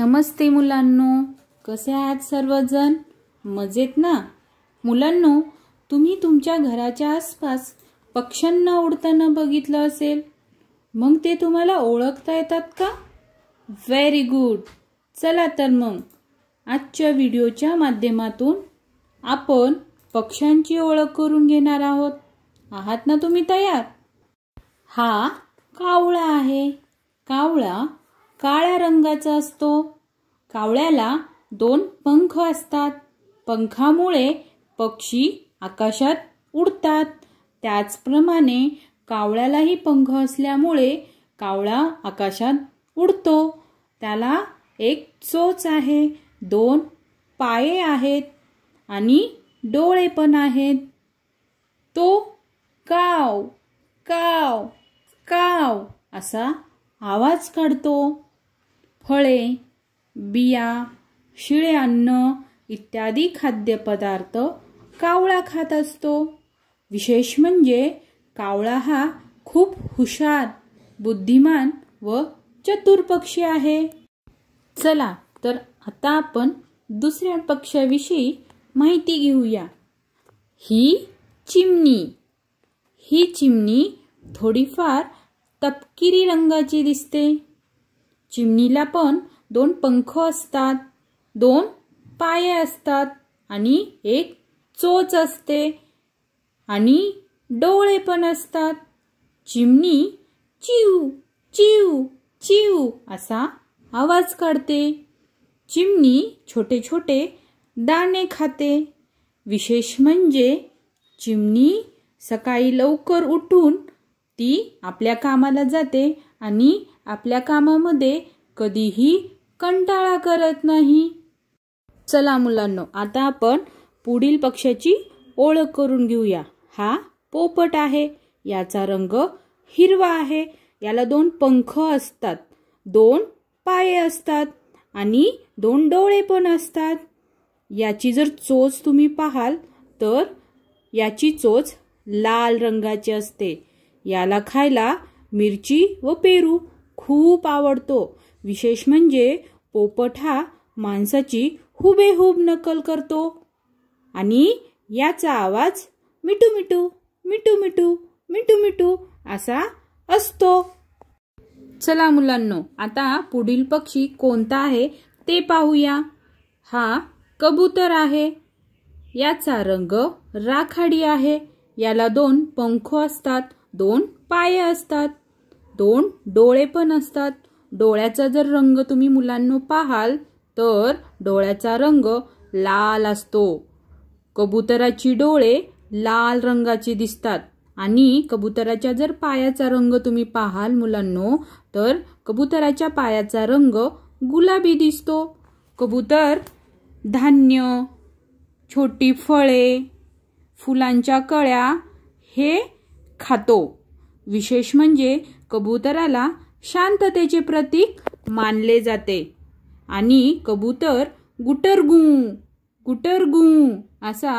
नमस्ते मुलांनो कसे आहात सर्वजण मजेत ना मुलांनो तुम्ही तुमच्या घराच्या आसपास पक्ष्यांना उडताना बघितलं असेल मग ते तुम्हाला ओळखता येतात का व्हेरी गुड चला तर मग आजच्या व्हिडिओच्या माध्यमातून आपण पक्ष्यांची ओळख करून घेणार आहोत आहात ना तुम्ही तयार हा कावळा आहे कावळा काळ्या रंगाचा असतो कावळ्याला दोन पंख असतात पंखामुळे पक्षी आकाशात उडतात त्याचप्रमाणे कावळ्यालाही पंख असल्यामुळे कावळा आकाशात उडतो त्याला एक चोच आहे दोन पाये आहेत आणि डोळे पण आहेत तो काव काव काव असा आवाज काढतो फळे बिया शिळे अन्न इत्यादी खाद्यपदार्थ कावळा खात असतो विशेष म्हणजे कावळा हा खूप हुशार बुद्धिमान व चतुर पक्षी आहे चला तर आता आपण दुसऱ्या पक्षाविषयी माहिती घेऊया ही चिमणी ही चिमणी थोडीफार तपकिरी रंगाची दिसते चिमणीला पण दोन पंख असतात दोन पाय असतात आणि एक चोच असते आणि डोळे पण असतात चिमणी चिव चिव चिव असा आवाज काढते चिमणी छोटे छोटे दाणे खाते विशेष म्हणजे चिमणी सकाळी लवकर उठून ती आपल्या कामाला जाते आणि आपल्या कामामध्ये कधीही कंटाळा करत नाही चला मुलांनो आता आपण पुढील पक्षाची ओळख करून घेऊया हा पोपट आहे याचा रंग हिरवा आहे याला दोन पंख असतात दोन पाय असतात आणि दोन डोळे पण असतात याची जर चोच तुम्ही पाहाल तर याची चोच लाल रंगाची असते याला खायला मिरची व पेरू खूप आवडतो विशेष म्हणजे पोपट हा माणसाची हुबेहूब नकल करतो आणि याचा आवाज मिटू मिटू मिटू मिटू मिटू मिटू असा असतो चला मुलांनो आता पुढील पक्षी कोणता आहे ते पाहूया हा कबूतर आहे याचा रंग राखाडी आहे याला दोन पंख असतात दोन पाय असतात दोन डोळे पण असतात डोळ्याचा जर रंग तुम्ही मुलांना पाहाल तर डोळ्याचा रंग लाल असतो कबुतराची डोळे लाल रंगाची दिसतात आणि कबुतराच्या जर पायाचा रंग तुम्ही पाहाल मुलांनो तर कबुतराच्या पायाचा रंग गुलाबी दिसतो कबूतर धान्य छोटी फळे फुलांच्या कळ्या हे खातो विशेष म्हणजे कबूतराला शांततेचे प्रतीक मानले जाते आणि कबूतर गुटरगू गुटरगू असा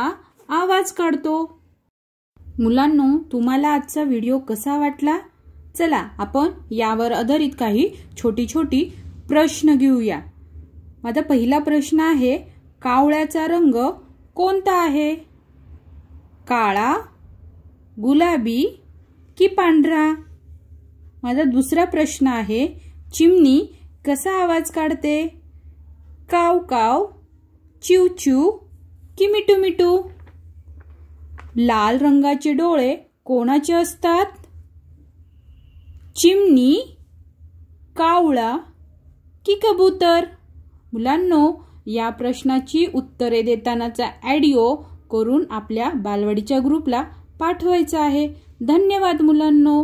आवाज काढतो मुलांनो तुम्हाला आजचा व्हिडिओ कसा वाटला चला आपण यावर आधारित काही छोटी छोटी प्रश्न घेऊया माझा पहिला प्रश्न आहे कावळ्याचा रंग कोणता आहे काळा गुलाबी की पांढरा माझा दुसरा प्रश्न आहे चिमणी कसा आवाज काढते काव काव चिव की मिटू मिटू लाल रंगाचे डोळे कोणाचे असतात चिमणी कावळा की कबूतर मुलांनो या प्रश्नाची उत्तरे देतानाचा ॲडिओ करून आपल्या बालवाडीच्या ग्रुपला पाठवायचं आहे धन्यवाद मुलांनो